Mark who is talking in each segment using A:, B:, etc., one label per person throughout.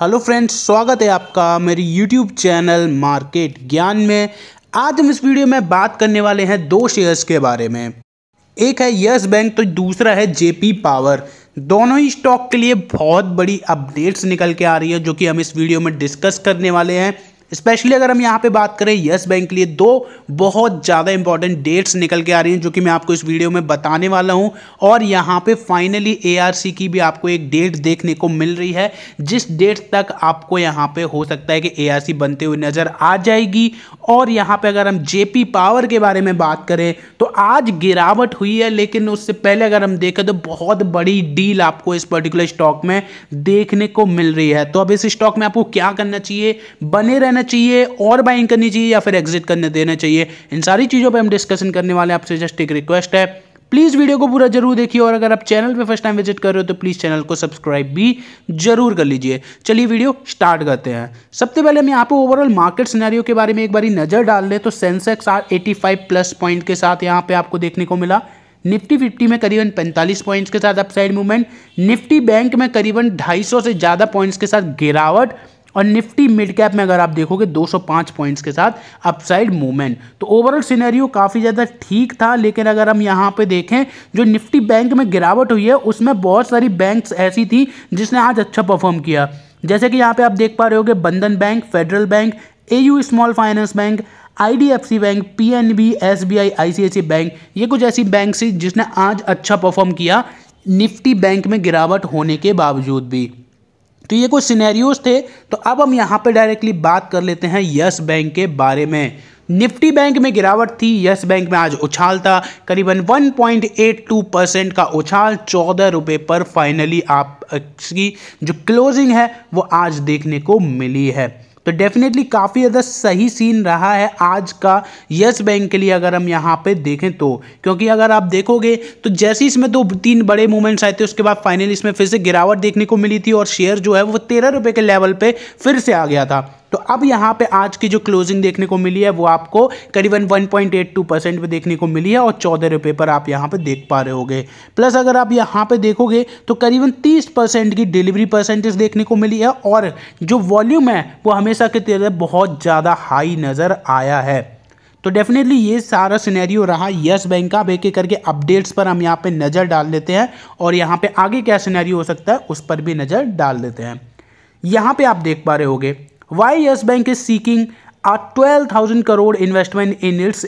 A: hello friends स्वागत है आपका मेरी यूट्यूब चैनल मार्केट ज्ञान में आज हम इस वीडियो में बात करने वाले हैं दो शेयर्स के बारे में एक है यस बैंक तो दूसरा है जेपी पावर दोनों ही स्टॉक के लिए बहुत बड़ी अपडेट्स निकल के आ रही है जो कि हम इस वीडियो में डिस्कस करने वाले हैं स्पेशली अगर हम यहाँ पे बात करें यस बैंक के लिए दो बहुत ज़्यादा इंपॉर्टेंट डेट्स निकल के आ रही हैं जो कि मैं आपको इस वीडियो में बताने वाला हूँ और यहाँ पे फाइनली एआरसी की भी आपको एक डेट देखने को मिल रही है जिस डेट तक आपको यहाँ पे हो सकता है कि एआरसी बनते हुए नज़र आ जाएगी और यहाँ पे अगर हम जेपी पावर के बारे में बात करें तो आज गिरावट हुई है लेकिन उससे पहले अगर हम देखें तो बहुत बड़ी डील आपको इस पर्टिकुलर स्टॉक में देखने को मिल रही है तो अब इस स्टॉक में आपको क्या करना चाहिए बने रहना करना चाहिए और बाइंग करनी चाहिए या फिर एग्जिट करने देना चाहिए इन सारी चीज़ों पर हम डिस्कशन करने वाले आपसे जस्ट एक रिक्वेस्ट है प्लीज़ वीडियो को पूरा जरूर देखिए और अगर आप चैनल पे फर्स्ट टाइम विजिट कर रहे हो तो प्लीज़ चैनल को सब्सक्राइब भी जरूर कर लीजिए चलिए वीडियो स्टार्ट करते हैं सबसे पहले हम यहाँ पे ओवरऑल मार्केट सिनेरियो के बारे में एक बारी नज़र डाल लें तो सेंसेक्स आर 85 प्लस पॉइंट के साथ यहाँ पे आपको देखने को मिला निफ्टी फिफ्टी में करीबन पैंतालीस पॉइंट्स के साथ अपसाइड मूवमेंट निफ्टी बैंक में करीबन ढाई से ज़्यादा पॉइंट्स के साथ गिरावट और निफ्टी मिड कैप में अगर आप देखोगे 205 पॉइंट्स के साथ अपसाइड मूवमेंट तो ओवरऑल सिनेरियो काफ़ी ज़्यादा ठीक था लेकिन अगर हम यहाँ पे देखें जो निफ्टी बैंक में गिरावट हुई है उसमें बहुत सारी बैंक्स ऐसी थी जिसने आज अच्छा परफॉर्म किया जैसे कि यहाँ पे आप देख पा रहे हो Bandhan Bank Federal Bank A Small Finance Bank IDFC Bank PNB SBI ICICI Bank ये कुछ ऐसी बैंक थी जिसने आज अच्छा परफॉर्म किया निफ्टी बैंक में गिरावट होने के बावजूद भी तो ये कुछ सिनेरियोज थे तो अब हम यहाँ पर डायरेक्टली बात कर लेते हैं यस बैंक के बारे में निफ्टी बैंक में गिरावट थी यस बैंक में आज उछाल था करीबन 1.82 परसेंट का उछाल चौदह रुपये पर फाइनली आप इसकी जो क्लोजिंग है वो आज देखने को मिली है तो डेफिनेटली काफ़ी ज़्यादा सही सीन रहा है आज का यस बैंक के लिए अगर हम यहाँ पे देखें तो क्योंकि अगर आप देखोगे तो जैसे इसमें दो तीन बड़े मूवमेंट्स आए थे उसके बाद फाइनली इसमें फिर से गिरावट देखने को मिली थी और शेयर जो है वो तेरह रुपये के लेवल पर फिर से आ गया था तो अब यहाँ पे आज की जो क्लोजिंग देखने को मिली है वो आपको करीबन 1.82 परसेंट पर देखने को मिली है और चौदह रुपये पर आप यहाँ पे देख पा रहे हो प्लस अगर आप यहाँ पे देखोगे तो करीबन 30 परसेंट की डिलीवरी परसेंटेज देखने को मिली है और जो वॉल्यूम है वो हमेशा की तरह बहुत ज़्यादा हाई नज़र आया है तो डेफिनेटली ये सारा सिनेरियो रहा यस बैंक का अब एक करके अपडेट्स पर हम यहाँ पर नज़र डाल लेते हैं और यहाँ पे आगे क्या सीनैरियो हो सकता है उस पर भी नज़र डाल देते हैं यहाँ पर आप देख पा रहे होगे y yes Bank is seeking twelve thousand crore investment in its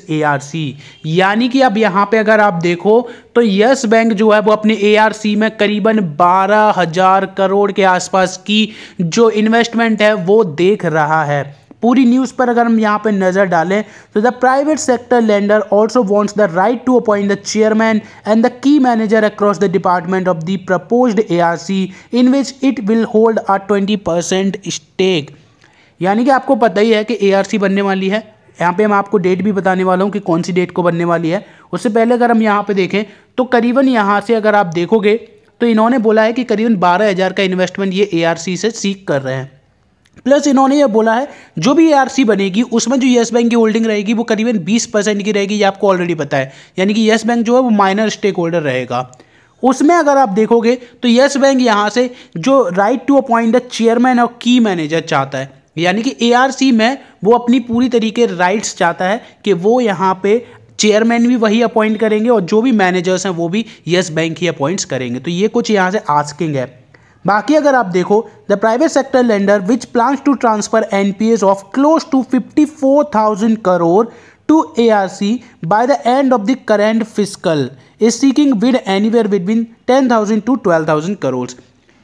A: सी यानी कि अब यहाँ पे अगर आप देखो तो यस बैंक जो है वो अपने सी में करीबन बारह हजार करोड़ के आसपास की जो इन्वेस्टमेंट है वो देख रहा है पूरी न्यूज़ पर अगर हम यहाँ पे नज़र डालें तो the private sector lender also wants the right to appoint the chairman and the key manager across the department of the proposed ARC in which it will hold a twenty percent stake यानी कि आपको पता ही है कि ए बनने वाली है यहाँ पे मैं आपको डेट भी बताने वाला हूँ कि कौन सी डेट को बनने वाली है उससे पहले अगर हम यहाँ पे देखें तो करीबन यहाँ से अगर आप देखोगे तो इन्होंने बोला है कि करीबन बारह हज़ार का इन्वेस्टमेंट ये ए से सीख कर रहे हैं प्लस इन्होंने ये बोला है जो भी ए बनेगी उसमें जो येस बैंक की होल्डिंग रहेगी वो करीबन बीस परसेंट की रहेगी ये आपको ऑलरेडी पता है यानी कि येस बैंक जो है वो माइनर स्टेक होल्डर रहेगा उसमें अगर आप देखोगे तो येस बैंक यहाँ से जो right to appoint the chairman और की मैनेजर चाहता है यानी कि एआरसी में वो अपनी पूरी तरीके राइट्स चाहता है कि वो यहाँ पे चेयरमैन भी वही अपॉइंट करेंगे और जो भी मैनेजर्स हैं वो भी येस बैंक ही अपॉइंट्स करेंगे तो ये कुछ यहाँ से आस्किंग है बाकी अगर आप देखो the private sector lender which plan to transfer an of close to fifty crore to A R C by the end of the current fiscal is seeking with anywhere between thousand to thousand crore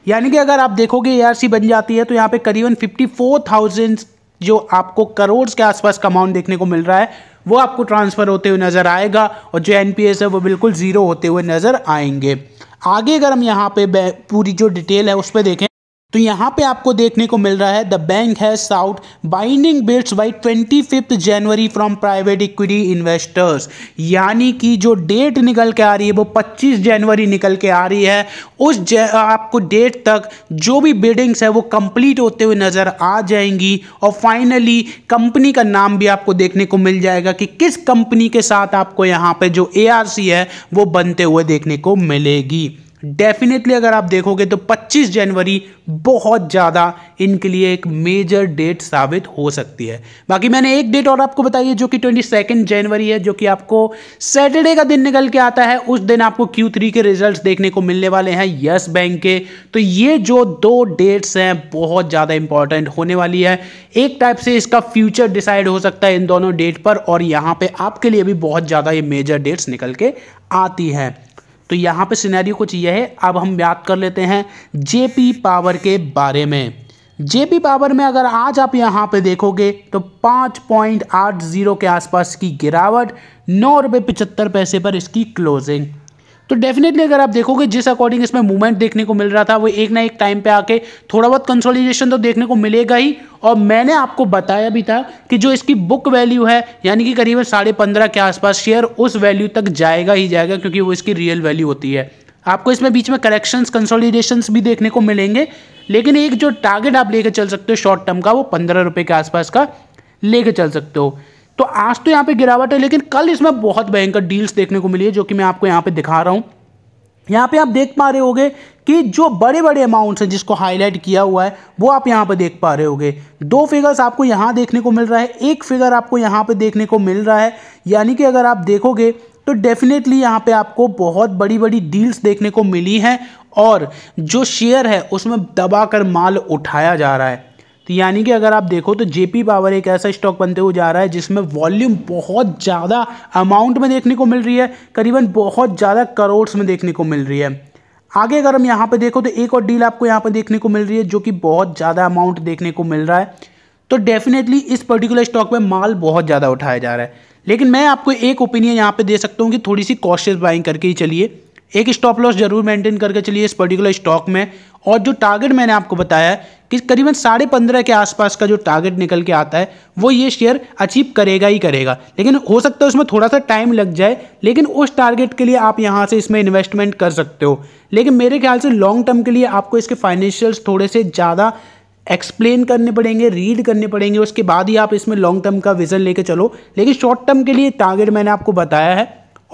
A: यानी कि अगर आप देखोगे ए बन जाती है तो यहाँ पे करीबन फिफ्टी फोर थाउजेंड जो आपको करोड़ के आसपास का अमाउंट देखने को मिल रहा है वो आपको ट्रांसफ़र होते हुए नज़र आएगा और जो एन है वो बिल्कुल ज़ीरो होते हुए नज़र आएंगे आगे अगर हम यहाँ पे पूरी जो डिटेल है उस पर देखें तो यहाँ पे आपको देखने को मिल रहा है the bank has sought binding bids by twenty fifth January from private equity investors यानी कि जो डेट निकल के आ रही है वो 25 जनवरी निकल के आ रही है उस आपको डेट तक जो भी बिडिंग्स है वो कंप्लीट होते हुए नज़र आ जाएंगी और फाइनली कंपनी का नाम भी आपको देखने को मिल जाएगा कि किस कंपनी के साथ आपको यहाँ पर जो ए है वो बनते हुए देखने को मिलेगी डेफिनेटली अगर आप देखोगे तो 25 जनवरी बहुत ज़्यादा इनके लिए एक मेजर डेट साबित हो सकती है बाकी मैंने एक डेट और आपको बताई है जो कि 22 जनवरी है जो कि आपको सैटरडे का दिन निकल के आता है उस दिन आपको Q3 के रिजल्ट्स देखने को मिलने वाले हैं यस बैंक के तो ये जो दो डेट्स हैं बहुत ज़्यादा इंपॉर्टेंट होने वाली है एक टाइप से इसका फ्यूचर डिसाइड हो सकता है इन दोनों डेट पर और यहाँ पर आपके लिए भी बहुत ज़्यादा ये मेजर डेट्स निकल के आती हैं तो यहाँ पे सिनेरियो कुछ ये है अब हम याद कर लेते हैं जेपी पावर के बारे में जेपी पावर में अगर आज आप यहाँ पे देखोगे तो 5.80 के आसपास की गिरावट नौ रुपये पचहत्तर पैसे पर इसकी क्लोजिंग तो डेफिनेटली अगर आप देखोगे जिस अकॉर्डिंग इसमें मूवमेंट देखने को मिल रहा था वो एक ना एक टाइम पे आके थोड़ा बहुत कंसोलिडेशन तो देखने को मिलेगा ही और मैंने आपको बताया भी था कि जो इसकी बुक वैल्यू है यानी कि करीबन साढ़े पंद्रह के आसपास शेयर उस वैल्यू तक जाएगा ही जाएगा क्योंकि वो इसकी रियल वैल्यू होती है आपको इसमें बीच में करेक्शंस कंसोलिडेशंस भी देखने को मिलेंगे लेकिन एक जो टारगेट आप लेकर चल सकते हो शॉर्ट टर्म का वो पंद्रह रुपये के आसपास का लेकर चल सकते हो तो आज तो यहाँ पे गिरावट है लेकिन कल इसमें बहुत भयंकर डील्स देखने को मिली है जो कि मैं आपको यहाँ पे दिखा रहा हूँ यहाँ पे आप देख पा रहे होगे कि जो बड़े बड़े अमाउंट्स हैं जिसको हाईलाइट किया हुआ है वो आप यहाँ पे देख पा रहे होगे दो फिगर्स आपको यहाँ देखने को मिल रहा है एक फिगर आपको यहाँ पे देखने को मिल रहा है यानी कि अगर आप देखोगे तो डेफिनेटली यहाँ पे आपको बहुत बड़ी बड़ी डील्स देखने को मिली हैं और जो शेयर है उसमें दबा माल उठाया जा रहा है तो यानी कि अगर आप देखो तो जेपी पावर एक ऐसा स्टॉक बनते हुए जा रहा है जिसमें वॉल्यूम बहुत ज़्यादा अमाउंट में देखने को मिल रही है करीबन बहुत ज़्यादा करोड़ में देखने को मिल रही है आगे अगर हम यहाँ पर देखो तो एक और डील आपको यहाँ पर देखने को मिल रही है जो कि बहुत ज़्यादा अमाउंट देखने को मिल रहा है तो डेफिनेटली इस पर्टिकुलर स्टॉक में माल बहुत ज़्यादा उठाया जा रहा है लेकिन मैं आपको एक ओपिनियन यहाँ पे दे सकता हूँ कि थोड़ी सी कॉशियस बाइंग करके ही चलिए एक स्टॉप लॉस जरूर मेंटेन करके चलिए इस पर्टिकुलर स्टॉक में और जो टारगेट मैंने आपको बताया कि करीबन साढ़े पंद्रह के आसपास का जो टारगेट निकल के आता है वो ये शेयर अचीव करेगा ही करेगा लेकिन हो सकता है उसमें थोड़ा सा टाइम लग जाए लेकिन उस टारगेट के लिए आप यहाँ से इसमें इन्वेस्टमेंट कर सकते हो लेकिन मेरे ख्याल से लॉन्ग टर्म के लिए आपको इसके फाइनेंशियल्स थोड़े से ज़्यादा एक्सप्लेन करने पड़ेंगे रीड करने पड़ेंगे उसके बाद ही आप इसमें लॉन्ग टर्म का विज़न लेके चलो लेकिन शॉर्ट टर्म के लिए टारगेट मैंने आपको बताया है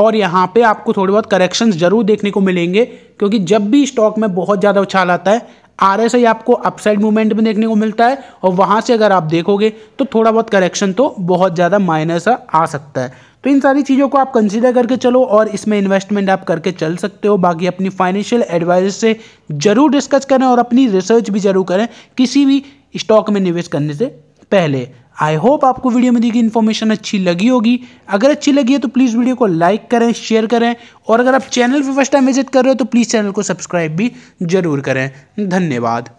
A: और यहाँ पे आपको थोड़े बहुत करेक्शन जरूर देखने को मिलेंगे क्योंकि जब भी स्टॉक में बहुत ज़्यादा उछाल आता है आर एस आई आपको अपसाइड मूवमेंट में देखने को मिलता है और वहाँ से अगर आप देखोगे तो थोड़ा बहुत करेक्शन तो बहुत ज़्यादा माइनस आ सकता है तो इन सारी चीज़ों को आप कंसिडर करके चलो और इसमें इन्वेस्टमेंट आप करके चल सकते हो बाकी अपनी फाइनेंशियल एडवाइजर से ज़रूर डिस्कस करें और अपनी रिसर्च भी ज़रूर करें किसी भी स्टॉक में निवेश करने से पहले आई होप आपको वीडियो में दी गई इन्फॉर्मेशन अच्छी लगी होगी अगर अच्छी लगी है तो प्लीज़ वीडियो को लाइक करें शेयर करें और अगर आप चैनल पर फर्स्ट टाइम विजिट कर रहे हो तो प्लीज़ चैनल को सब्सक्राइब भी जरूर करें धन्यवाद